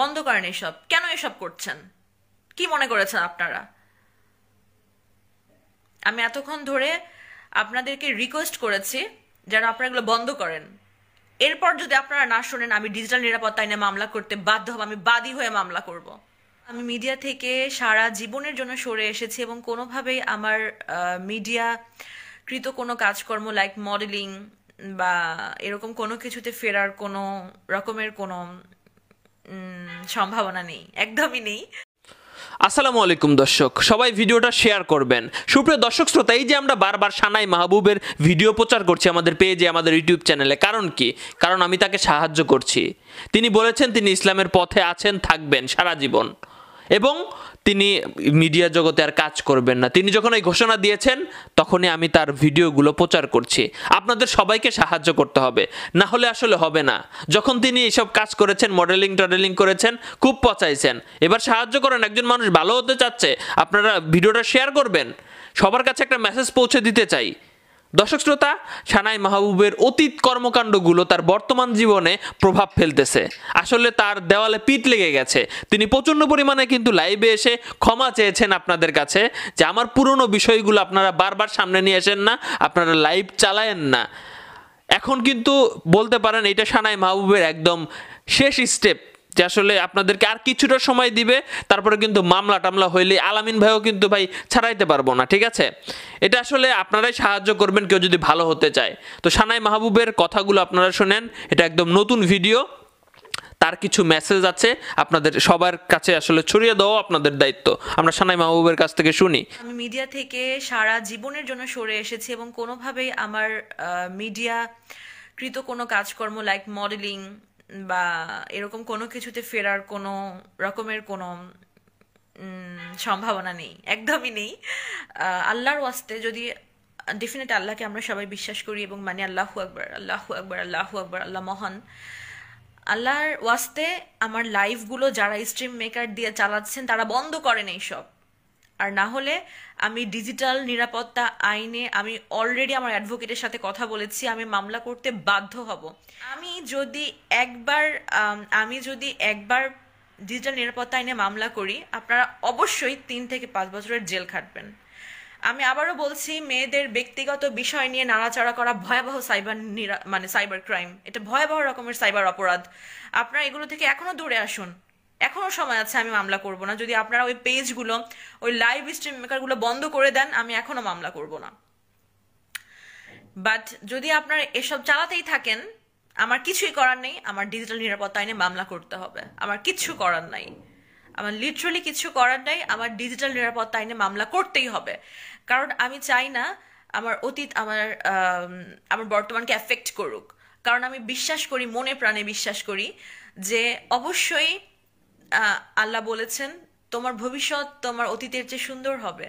বন্ধ করেন এসব কেন এসব করছেন কি মনে করেছেন আপনারা আমি এতক্ষণ ধরে আপনাদেরকে রিকোয়েস্ট করেছি যেন আপনারা এগুলো বন্ধ করেন এরপর যদি আপনারা না শোনেন আমি ডিজিটাল নিরাপত্তা আইনে মামলা করতে বাধ্য হব আমি বাদী হয়ে মামলা করব আমি মিডিয়া থেকে সারা জীবনের জন্য সরে এসেছি এবং কোনোভাবেই আমার মিডিয়া কৃত কোনো কাজকর্ম লাইক মডেলিং বা এরকম কোনো কিছুতে ফেরার কোনো রকমের কোনো সম্ভাবনা নেই একদমই নেই আসসালামু আলাইকুম দর্শক সবাই ভিডিওটা শেয়ার করবেন সুপ্রিয় দর্শক শ্রোতা এই যে আমরা বারবার সানাই মাহবুবের ভিডিও প্রচার করছি আমাদের পেজে আমাদের ইউটিউব চ্যানেলে কারণ কি কারণ আমি তাকে সাহায্য করছি তিনি বলেছেন তিনি ইসলামের পথে আছেন থাকবেন সারা জীবন এবং তিনি মিডিয়া জগতে আর কাজ করবেন না তিনি যখন এই ঘোষণা দিয়েছেন তখনই আমি তার ভিডিওগুলো প্রচার করছি আপনাদের সবাইকে সাহায্য করতে হবে না হলে আসলে হবে না যখন তিনি এইসব কাজ করেছেন মডেলিং টডেলিং করেছেন খুব পচাইছেন এবার সাহায্য করেন একজন মানুষ ভালো হতে চাচ্ছে আপনারা ভিডিওটা শেয়ার করবেন সবার কাছে একটা মেসেজ পৌঁছে দিতে চাই দর্শক শ্রোতা সানাই মাহবুবের অতীত কর্মকাণ্ডগুলো তার বর্তমান জীবনে প্রভাব ফেলতেছে আসলে তার দেওয়ালে পিট লেগে গেছে তিনি প্রচণ্ড পরিমাণে কিন্তু লাইভে এসে ক্ষমা চেয়েছেন আপনাদের কাছে যে আমার পুরনো বিষয়গুলো আপনারা বারবার সামনে নিয়ে আসেন না আপনারা লাইভ চালায়েন না এখন কিন্তু বলতে পারেন এটা সানাই মাহবুবের একদম শেষ স্টেপ যে আসলে আপনাদেরকে আর কিছুটা সময় দিবে তারপরে কিন্তু মামলা টামলা হইলে আলামিন ভাইও কিন্তু ভাই ছাড়াইতে পারবো না ঠিক আছে এটা আসলে আপনারাই সাহায্য করবেন কেউ যদি ভালো হতে চায় তো সানাই মাহবুবের কথাগুলো আপনারা শোনেন এটা একদম নতুন ভিডিও তার কিছু মেসেজ আছে আপনাদের সবার কাছে আসলে ছড়িয়ে দাও আপনাদের দায়িত্ব আমরা সানাই মাহবুবের কাছ থেকে শুনি আমি মিডিয়া থেকে সারা জীবনের জন্য সরে এসেছি এবং কোনোভাবেই আমার মিডিয়া কৃত কোনো কাজকর্ম লাইক মডেলিং বা এরকম কোনো কিছুতে ফেরার কোনো রকমের কোনো সম্ভাবনা নেই একদমই নেই আল্লাহর ওয়াস্তে যদি ডেফিনেট আল্লাহকে আমরা সবাই বিশ্বাস করি এবং মানে আল্লাহু আকবর আল্লাহু আকবর আল্লাহু আকবর আল্লাহ মহান আল্লাহর ওয়াস্তে আমার লাইফগুলো যারা স্ট্রিম মেকার দিয়ে চালাচ্ছেন তারা বন্ধ করেন এইসব আর না হলে আমি ডিজিটাল নিরাপত্তা আইনে আমি অলরেডি আমার অ্যাডভোকেটের সাথে কথা বলেছি আমি মামলা করতে বাধ্য হব আমি যদি একবার আমি যদি একবার ডিজিটাল নিরাপত্তা আইনে মামলা করি আপনারা অবশ্যই তিন থেকে পাঁচ বছরের জেল খাটবেন আমি আবারও বলছি মেয়েদের ব্যক্তিগত বিষয় নিয়ে নাড়াচাড়া করা ভয়াবহ সাইবার মানে সাইবার ক্রাইম এটা ভয়াবহ রকমের সাইবার অপরাধ আপনারা এগুলো থেকে এখনও দূরে আসুন এখনও সময় আছে আমি মামলা করব না যদি আপনারা ওই পেজগুলো ওই লাইভ স্ট্রিম মেকারগুলো বন্ধ করে দেন আমি এখনও মামলা করব না বাট যদি আপনারা এসব চালাতেই থাকেন আমার কিছুই করার নেই আমার ডিজিটাল নিরাপত্তা আইনে মামলা করতে হবে আমার কিচ্ছু করার নাই আমার লিটারালি কিছু করার নাই আমার ডিজিটাল নিরাপত্তা আইনে মামলা করতেই হবে কারণ আমি চাই না আমার অতীত আমার আমার বর্তমানকে অ্যাফেক্ট করুক কারণ আমি বিশ্বাস করি মনে প্রাণে বিশ্বাস করি যে অবশ্যই আল্লাহ বলেছেন তোমার ভবিষ্যৎ তোমার অতীতের চেয়ে সুন্দর হবে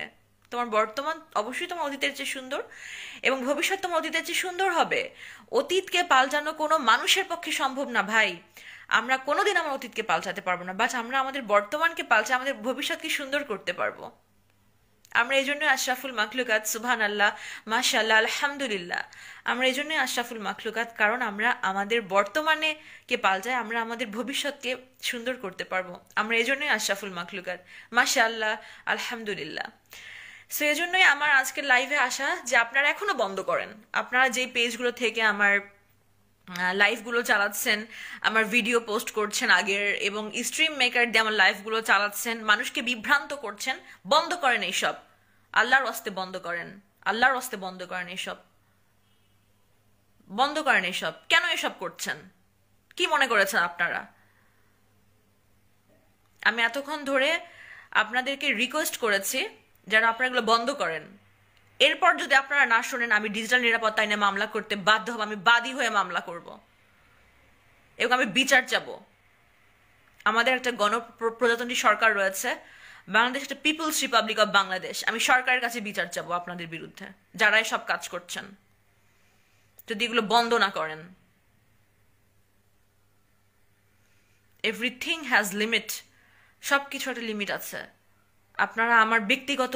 তোমার বর্তমান অবশ্যই তোমার অতীতের চেয়ে সুন্দর এবং ভবিষ্যৎ তোমার অতীতের চেয়ে সুন্দর হবে অতীতকে পাল্টানো কোনো মানুষের পক্ষে সম্ভব না ভাই আমরা কোনোদিন আমার অতীতকে পাল্টাতে পারবো না বাট আমরা আমাদের বর্তমানকে পাল্টে আমাদের ভবিষ্যৎকে সুন্দর করতে পারবো আমরা এই জন্য আশরাফুল মাখলুকাত সুবহান আল্লাহ মাশাল্লাহ আলহামদুলিল্লাহ আমরা এই জন্যই আশরাফুল মাখলুকাত কারণ আমরা আমাদের বর্তমানে কে পাল্টায় আমরা আমাদের ভবিষ্যৎকে সুন্দর করতে পারবো আমরা এই জন্যই আশরাফুল মাখলুকাত মাশাল্লাহ আলহামদুলিল্লাহ সো এই জন্যই আমার আজকের লাইভে আসা যে আপনারা এখনো বন্ধ করেন আপনারা যেই পেজগুলো থেকে আমার লাইভগুলো চালাচ্ছেন আমার ভিডিও পোস্ট করছেন আগের এবং স্ট্রিম মেকার দিয়ে আমার লাইফগুলো চালাচ্ছেন মানুষকে বিভ্রান্ত করছেন বন্ধ করেন এইসব আল্লাহর অস্তে বন্ধ করেন আল্লাহর অস্তে বন্ধ করেন এইসব বন্ধ করেন এইসব কেন এসব করছেন কি মনে করেছেন আপনারা আমি এতক্ষণ ধরে আপনাদেরকে রিকোয়েস্ট করেছি যারা আপনারা এগুলো বন্ধ করেন এরপর যদি আপনারা না শোনেন আমি ডিজিটাল নিরাপত্তা আইনে মামলা করতে বাধ্য হব আমি বাদী হয়ে মামলা করব এবং আমি বিচার চাব আমাদের একটা গণপ্রজাতন্ত্রী সরকার রয়েছে বাংলাদেশ একটা পিপলস রিপাবলিক অব বাংলাদেশ আমি সরকারের কাছে বিচার চাবো আপনাদের বিরুদ্ধে যারা সব কাজ করছেন যদি এগুলো বন্ধ না করেন এভরিথিং হ্যাজ লিমিট সব কিছু একটা লিমিট আছে আপনারা আমার ব্যক্তিগত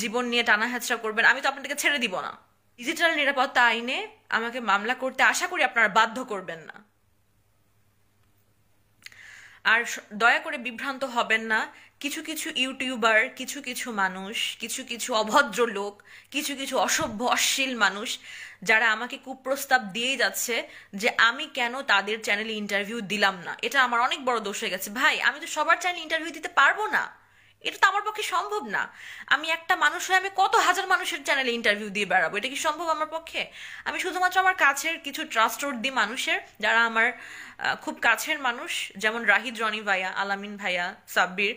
জীবন নিয়ে টানা হ্যাচড়া করবেন আমি তো আপনাদেরকে ছেড়ে দিব না ডিজিটাল নিরাপত্তা আইনে আমাকে মামলা করতে আশা করি আপনারা বাধ্য করবেন না আর দয়া করে বিভ্রান্ত হবেন না কিছু কিছু ইউটিউবার কিছু কিছু মানুষ কিছু কিছু অভদ্র লোক কিছু কিছু অসভ্য অশ্লীল মানুষ যারা আমাকে কুপ্রস্তাব দিয়েই যাচ্ছে যে আমি কেন তাদের চ্যানেলে ইন্টারভিউ দিলাম না এটা আমার অনেক বড় দোষ হয়ে গেছে ভাই আমি তো সবার চ্যানেলে ইন্টারভিউ দিতে পারবো না এটা তো আমার পক্ষে সম্ভব না আমি একটা মানুষ হয়ে আমি কত হাজার মানুষের চ্যানেলে ইন্টারভিউ দিয়ে বেড়াবো এটা কি সম্ভব আমার পক্ষে আমি শুধুমাত্র আমার কাছের কিছু দিই মানুষের যারা আমার খুব কাছের মানুষ যেমন রাহিদ রনি ভাইয়া আলামিন ভাইয়া সাব্বির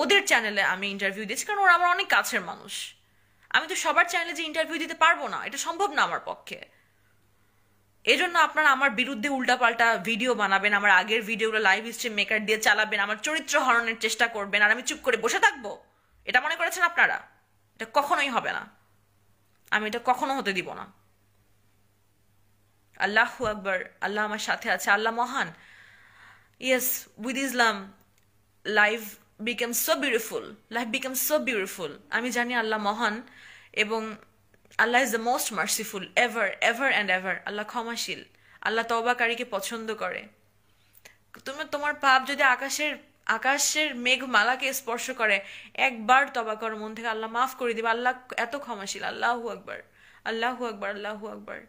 ওদের চ্যানেলে আমি ইন্টারভিউ দিয়েছি কারণ ওরা আমার অনেক কাছের মানুষ আমি তো সবার চ্যানেলে যে ইন্টারভিউ দিতে পারবো না এটা সম্ভব না আমার পক্ষে এজন্য আপনারা আমার বিরুদ্ধে উল্টাপাল্টা ভিডিও বানাবেন আমার আগের ভিডিওগুলো লাইভ স্ট্রিম মেকার দিয়ে চালাবেন আমার চরিত্র হরণের চেষ্টা করবেন আর আমি চুপ করে বসে থাকবো এটা মনে করেছেন আপনারা এটা কখনোই হবে না আমি এটা কখনো হতে দিব না আল্লাহ আকবর আল্লাহ আমার সাথে আছে আল্লাহ মহান yes with Islam life became so beautiful life became so beautiful আমি জানি আল্লাহ মহান এবং Allah is the most merciful ever ever and ever Allah ক্ষমাশীল আল্লাহ তবাকারীকে পছন্দ করে তুমি তোমার পাপ যদি আকাশের আকাশের মেঘ মালাকে স্পর্শ করে একবার তবা করো মন থেকে আল্লাহ মাফ করে দিবে আল্লাহ এত ক্ষমাশীল আল্লাহু আকবার আল্লাহু আকবার আল্লাহু আকবার